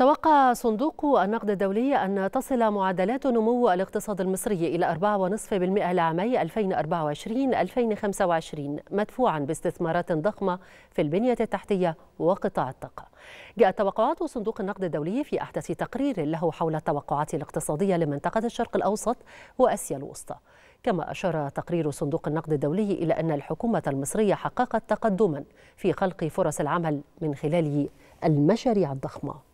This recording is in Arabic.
توقع صندوق النقد الدولي أن تصل معدلات نمو الاقتصاد المصري إلى 4.5% لعامي 2024-2025 مدفوعا باستثمارات ضخمة في البنية التحتية وقطاع الطاقة. جاءت توقعات صندوق النقد الدولي في أحدث تقرير له حول التوقعات الاقتصادية لمنطقة الشرق الأوسط وأسيا الوسطى. كما أشار تقرير صندوق النقد الدولي إلى أن الحكومة المصرية حققت تقدما في خلق فرص العمل من خلال المشاريع الضخمه